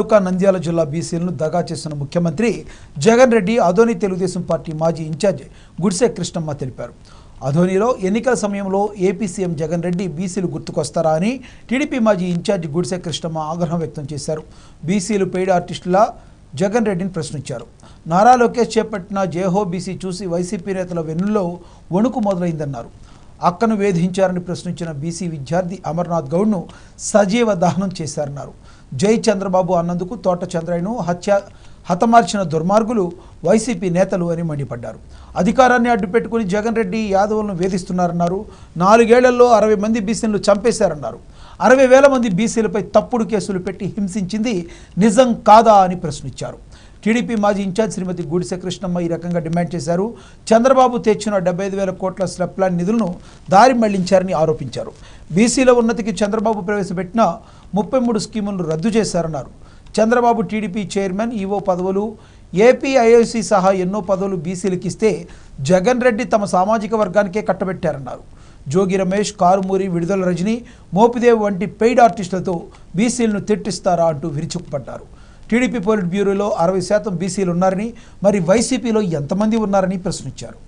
తాలూకా నంద్యాల జిల్లా బీసీలను దగా చేసిన ముఖ్యమంత్రి జగన్ రెడ్డి అధోని తెలుగుదేశం పార్టీ మాజీ ఇన్ఛార్జి గుడ్సే కృష్ణమ్మ తెలిపారు అధోనిలో ఎన్నికల సమయంలో ఏపీ సీఎం జగన్ రెడ్డి బీసీలు గుర్తుకొస్తారా అని టీడీపీ మాజీ ఇన్ఛార్జ్ గుడ్సే కృష్ణమ్మ ఆగ్రహం వ్యక్తం చేశారు బీసీలు పెయిడ్ ఆర్టిస్టుల జగన్ రెడ్డిని ప్రశ్నించారు నారా లోకేష్ చేపట్టిన జేహో బీసీ చూసి వైసీపీ నేతల వెన్నులో వణుకు మొదలైందన్నారు అక్కను వేధించారని ప్రశ్నించిన బీసీ విద్యార్థి అమర్నాథ్ గౌడ్ను సజీవ దహనం చేశారన్నారు జై చంద్రబాబు అన్నందుకు తోట చంద్రయ్యను హత్య హతమార్చిన దుర్మార్గులు వైసీపీ నేతలు అని మండిపడ్డారు అధికారాన్ని అడ్డుపెట్టుకుని జగన్ రెడ్డి యాదవులను వేధిస్తున్నారన్నారు నాలుగేళ్లలో అరవై మంది బీసీలను చంపేశారన్నారు అరవై వేల మంది బీసీలపై తప్పుడు కేసులు పెట్టి హింసించింది నిజం కాదా అని ప్రశ్నించారు టీడీపీ మాజీ ఇన్ఛార్జ్ శ్రీమతి గూడిస కృష్ణమ్మ ఈ రకంగా డిమాండ్ చేశారు చంద్రబాబు తెచ్చిన డెబ్బై వేల కోట్ల స్లెప్ ప్లాన్ నిధులను దారి మళ్లించారని ఆరోపించారు బీసీల ఉన్నతికి చంద్రబాబు ప్రవేశపెట్టిన ముప్పై మూడు స్కీములను రద్దు చేశారన్నారు చంద్రబాబు టీడీపీ చైర్మన్ ఈవో పదవులు ఏపీ సహా ఎన్నో పదవులు బీసీలకు ఇస్తే జగన్ రెడ్డి తమ సామాజిక వర్గానికే కట్టబెట్టారన్నారు జోగి రమేష్ కారుమూరి విడుదల రజని మోపిదేవ్ వంటి పెయిడ్ ఆర్టిస్టులతో బీసీలను తిట్టిస్తారా అంటూ విరుచుకుపడ్డారు టీడీపీ పోలిట్ బ్యూరోలో అరవై శాతం బీసీలు ఉన్నారని మరి వైసీపీలో ఎంతమంది ఉన్నారని ప్రశ్నించారు